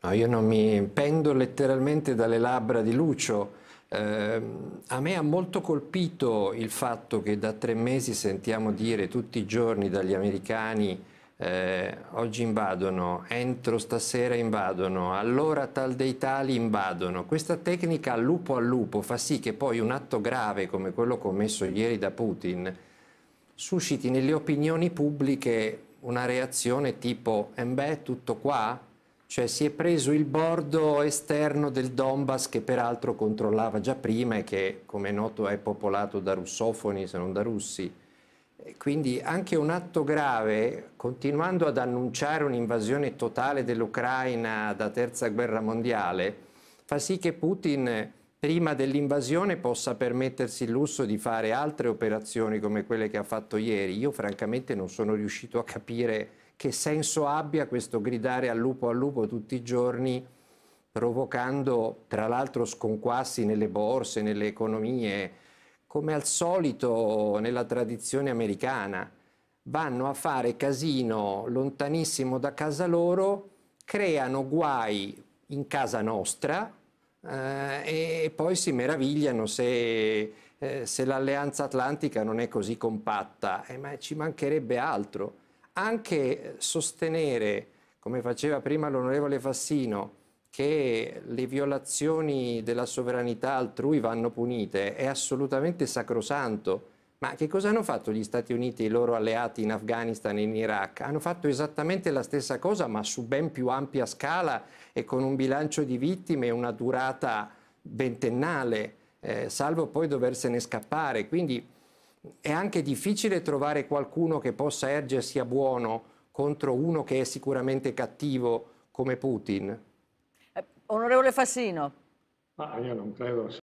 No, io non mi pendo letteralmente dalle labbra di Lucio. Eh, a me ha molto colpito il fatto che da tre mesi sentiamo dire tutti i giorni dagli americani eh, oggi invadono, entro stasera invadono, allora tal dei tali invadono. Questa tecnica al lupo al lupo fa sì che poi un atto grave come quello commesso ieri da Putin susciti nelle opinioni pubbliche una reazione tipo, eh beh, tutto qua? cioè si è preso il bordo esterno del Donbass che peraltro controllava già prima e che come è noto è popolato da russofoni se non da russi. Quindi anche un atto grave, continuando ad annunciare un'invasione totale dell'Ucraina da terza guerra mondiale, fa sì che Putin prima dell'invasione possa permettersi il lusso di fare altre operazioni come quelle che ha fatto ieri. Io francamente non sono riuscito a capire che senso abbia questo gridare al lupo al lupo tutti i giorni provocando tra l'altro sconquassi nelle borse, nelle economie, come al solito nella tradizione americana. Vanno a fare casino lontanissimo da casa loro, creano guai in casa nostra eh, e poi si meravigliano se, eh, se l'alleanza atlantica non è così compatta. Eh, ma ci mancherebbe altro anche sostenere, come faceva prima l'onorevole Fassino, che le violazioni della sovranità altrui vanno punite è assolutamente sacrosanto. Ma che cosa hanno fatto gli Stati Uniti e i loro alleati in Afghanistan e in Iraq? Hanno fatto esattamente la stessa cosa, ma su ben più ampia scala e con un bilancio di vittime e una durata ventennale, eh, salvo poi doversene scappare. Quindi è anche difficile trovare qualcuno che possa ergersi a buono contro uno che è sicuramente cattivo come Putin. Eh, onorevole Fassino. Ma io non credo